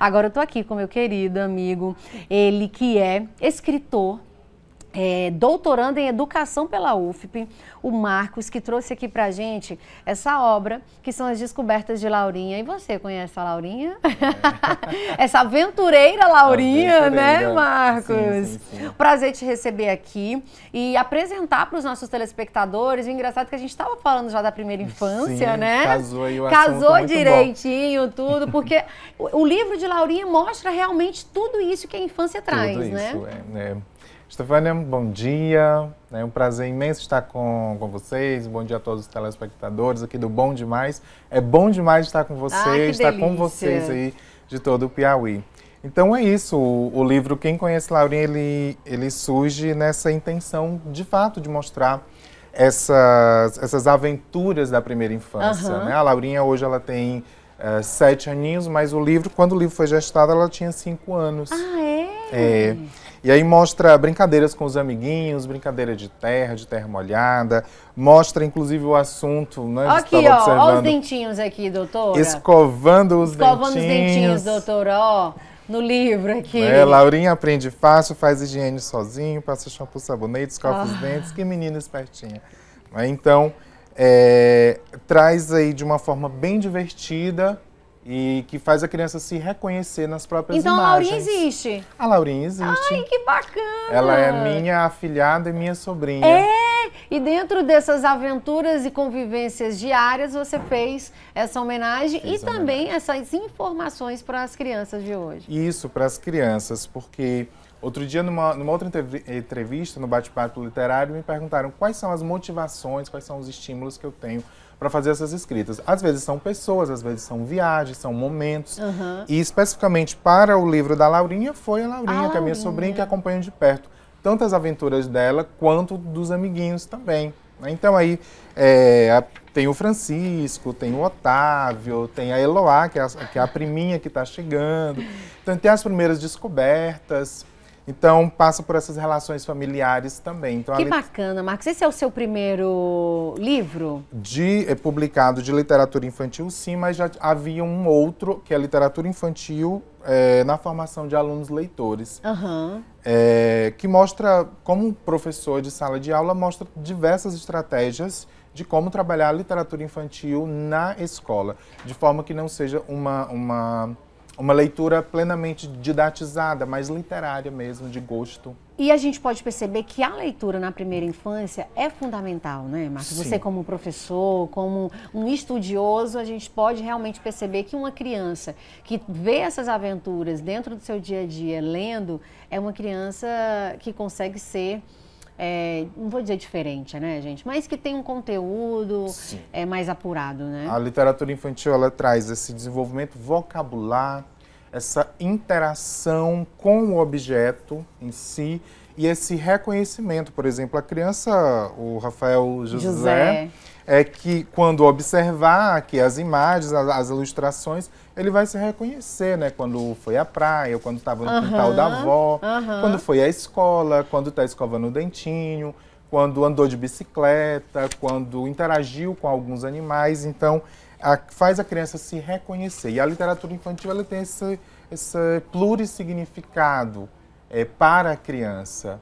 Agora eu tô aqui com meu querido amigo, ele que é escritor, é, doutorando em educação pela UFP, o Marcos, que trouxe aqui pra gente essa obra, que são as descobertas de Laurinha. E você conhece a Laurinha? É. essa aventureira Laurinha, né, aventureira. né, Marcos? Sim, sim, sim. Prazer te receber aqui e apresentar para os nossos telespectadores. O engraçado é que a gente estava falando já da primeira infância, né? Casou aí o Casou direitinho, bom. tudo, porque o, o, livro de Laurinha mostra realmente tudo isso que a infância traz, tudo né? isso, né? É, é Estefânia, bom dia. É um prazer imenso estar com, com vocês. Bom dia a todos os telespectadores aqui do Bom Demais. É bom demais estar com ah, vocês, ah, estar com vocês aí de todo o Piauí. Então é isso, o, o livro Quem Conhece Laurinha, ele, ele surge nessa intenção, de fato, de mostrar essas, essas aventuras da primeira infância. Uhum. Né? A Laurinha hoje ela tem uh, sete aninhos, mas o livro, quando o livro foi gestado, ela tinha cinco anos. Ah, é? É. E aí mostra brincadeiras com os amiguinhos, brincadeira de terra, de terra molhada. Mostra, inclusive, o assunto, né? Aqui, ó, observando. ó os dentinhos aqui, doutora. Escovando os Escovando dentinhos. Escovando os dentinhos, doutora, ó. No livro aqui. É, Laurinha aprende fácil, faz higiene sozinho, passa shampoo, sabonete, escova ah. os dentes. Que menina espertinha. Então, é, traz aí de uma forma bem divertida e que faz a criança se reconhecer nas próprias então, imagens. Então a Laurinha existe? A Laurinha existe. Ai, que bacana! Ela é minha afilhada e minha sobrinha. É! E dentro dessas aventuras e convivências diárias, você fez essa homenagem Fiz e também homenagem. essas informações para as crianças de hoje. Isso, para as crianças, porque Outro dia, numa, numa outra entrevista, no bate-papo literário, me perguntaram quais são as motivações, quais são os estímulos que eu tenho para fazer essas escritas. Às vezes são pessoas, às vezes são viagens, são momentos. Uhum. E especificamente para o livro da Laurinha, foi a Laurinha, a Laurinha. que é a minha sobrinha que acompanha de perto. Tanto as aventuras dela quanto dos amiguinhos também. Né? Então aí é, tem o Francisco, tem o Otávio, tem a Eloá, que é a, que é a priminha que está chegando. Então tem as primeiras descobertas. Então, passa por essas relações familiares também. Então, que lit... bacana, Marcos. Esse é o seu primeiro livro? De, é publicado de literatura infantil, sim, mas já havia um outro, que é literatura infantil é, na formação de alunos leitores. Uhum. É, que mostra, como professor de sala de aula, mostra diversas estratégias de como trabalhar a literatura infantil na escola, de forma que não seja uma, uma uma leitura plenamente didatizada, mais literária mesmo, de gosto. E a gente pode perceber que a leitura na primeira infância é fundamental, né, Marcos? Sim. Você como professor, como um estudioso, a gente pode realmente perceber que uma criança que vê essas aventuras dentro do seu dia a dia lendo é uma criança que consegue ser é, não vou dizer diferente, né, gente? Mas que tem um conteúdo é, mais apurado, né? A literatura infantil, ela traz esse desenvolvimento vocabular, essa interação com o objeto em si e esse reconhecimento. Por exemplo, a criança, o Rafael José, José. é que quando observar aqui as imagens, as, as, ilustrações, ele vai se reconhecer, né? Quando foi à praia, quando estava no uhum, quintal da avó, uhum. quando foi à escola, quando está escovando o dentinho, quando andou de bicicleta, quando interagiu com alguns animais. Então, a, faz a criança se reconhecer. E a literatura infantil ela tem esse, esse plurissignificado é, para a criança.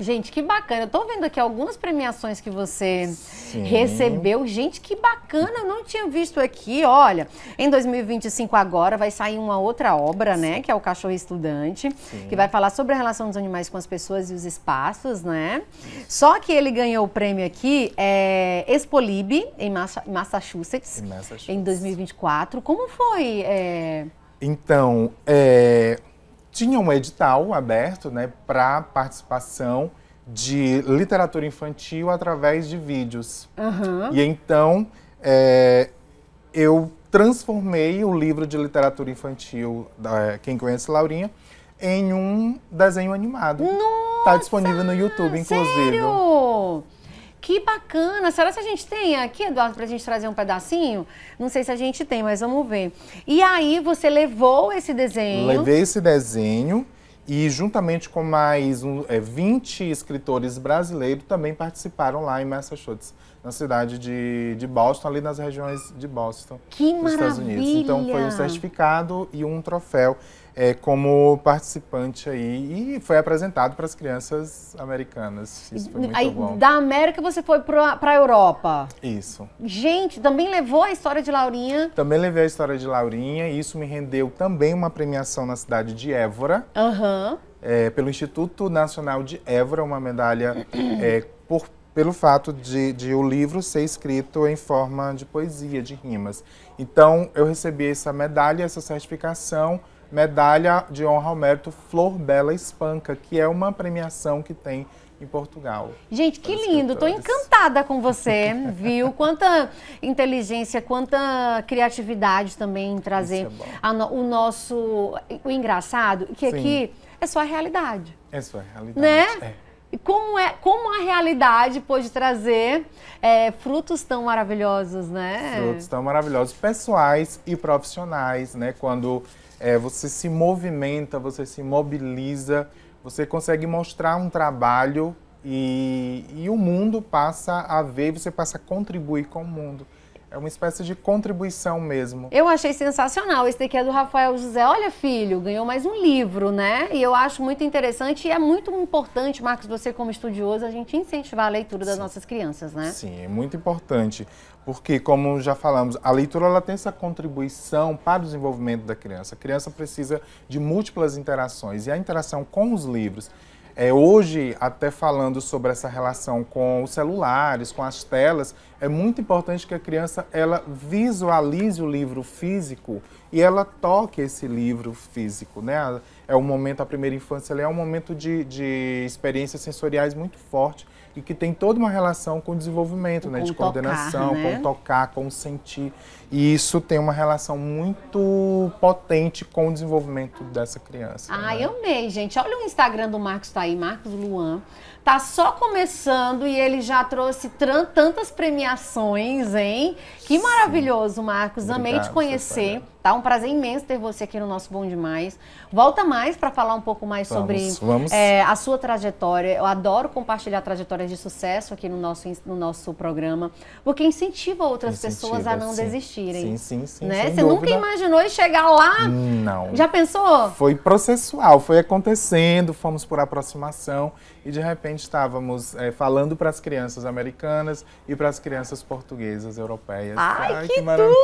Gente, que bacana. Eu tô vendo aqui algumas premiações que você Sim. recebeu. Gente, que bacana. Eu não tinha visto aqui. Olha, em 2025 agora vai sair uma outra obra, né, Sim. né? Que é o Cachorro Estudante, Sim. que vai falar sobre a relação dos animais com as pessoas e os espaços, né? Só que ele ganhou o prêmio aqui, é, Expolib, em Massachusetts, em Massachusetts, em 2024. Como foi? É... Então, é tinha um edital aberto né, para participação de literatura infantil através de vídeos. Uhum. E então é, eu transformei o livro de literatura infantil, da, quem conhece Laurinha, em um desenho animado. Tá Nossa! Tá disponível no YouTube, inclusive. Sério? Que bacana! Será que a gente tem aqui, Eduardo, para a gente trazer um pedacinho? Não sei se a gente tem, mas vamos ver. E aí, você levou esse desenho? Levei esse desenho e, juntamente com mais um, é, 20 escritores brasileiros, também participaram lá em Massachusetts, na cidade de, de Boston, ali nas regiões de Boston, que dos maravilha. Estados Unidos. Então, foi um certificado e um troféu é, como participante aí e foi apresentado para as crianças americanas. Isso foi muito aí, bom. Da América você foi para a Europa. Isso. Gente, também levou a história de Laurinha. Também levei a história de Laurinha e isso me rendeu também uma premiação na cidade de Évora. Uhum. É, pelo Instituto Nacional de Évora, uma medalha é, por pelo fato de, de, o livro ser escrito em forma de poesia, de rimas. Então, eu recebi essa medalha, essa certificação Medalha de Honra ao Mérito Flor Bela Espanca, que é uma premiação que tem em Portugal. Gente, que lindo! Estou encantada com você, viu? Quanta inteligência, quanta criatividade também em trazer é no, o nosso. O engraçado, que Sim. aqui é só a realidade. É só a realidade. Né? É como, é, como a realidade pôde trazer é, frutos tão maravilhosos, né? Frutos tão maravilhosos, pessoais e profissionais, né? Quando é, você se movimenta, você se mobiliza, você consegue mostrar um trabalho e, e o mundo passa a ver, você passa a contribuir com o mundo. É uma espécie de contribuição mesmo. Eu achei sensacional. Esse daqui é do Rafael José. Olha, filho, ganhou mais um livro, né? E eu acho muito interessante e é muito importante, Marcos, você como estudioso, a gente incentivar a leitura das Sim. nossas crianças, né? Sim, é muito importante. Porque, como já falamos, a leitura ela tem essa contribuição para o desenvolvimento da criança. A criança precisa de múltiplas interações e a interação com os livros é, hoje, até falando sobre essa relação com os celulares, com as telas, é muito importante que a criança ela visualize o livro físico e ela toque esse livro físico, né? É um momento, a primeira infância é um momento de, de experiências sensoriais muito forte e que tem toda uma relação com o desenvolvimento, com né? de tocar, coordenação, né? com tocar, com sentir. E isso tem uma relação muito potente com o desenvolvimento dessa criança. Ai, ah, né? amei, gente. Olha o Instagram do Marcos tá aí, Marcos Luan tá só começando e ele já trouxe tantas premiações, hein? Que Sim. maravilhoso, Marcos. Obrigado, Amei te conhecer. Tá um prazer imenso ter você aqui no nosso Bom Demais. Volta mais para falar um pouco mais vamos, sobre vamos. É, a sua trajetória. Eu adoro compartilhar trajetórias de sucesso aqui no nosso, no nosso programa, porque incentiva outras incentiva, pessoas a não sim. desistirem. Sim, sim, sim. Né? Você dúvida. nunca imaginou chegar lá? Não. Já pensou? Foi processual, foi acontecendo, fomos por aproximação e de repente estávamos é, falando para as crianças americanas e para as crianças portuguesas, europeias. Ai, Ai que, que maravilha.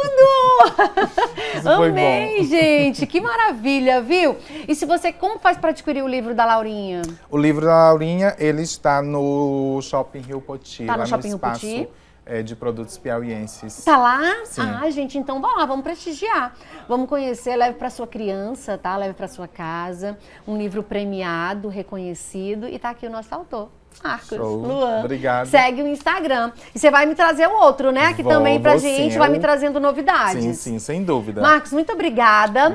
tudo! Amém, gente! Que maravilha, viu? E se você, como faz para adquirir o livro da Laurinha? O livro da Laurinha, ele está no Shopping Rio Poti, tá no Shopping no espaço... Rio Poti é, de produtos piauienses. Tá lá? Sim. Ah, gente, então vamos lá, vamos prestigiar. Vamos conhecer, leve para sua criança, tá? Leve para sua casa. Um livro premiado, reconhecido. E tá aqui o nosso autor. Marcos, Show. Luan. Obrigado. Segue o Instagram. E você vai me trazer o outro, né? Que Vou, também pra gente vai me trazendo novidades. Sim, sim, sem dúvida. Marcos, muito obrigada.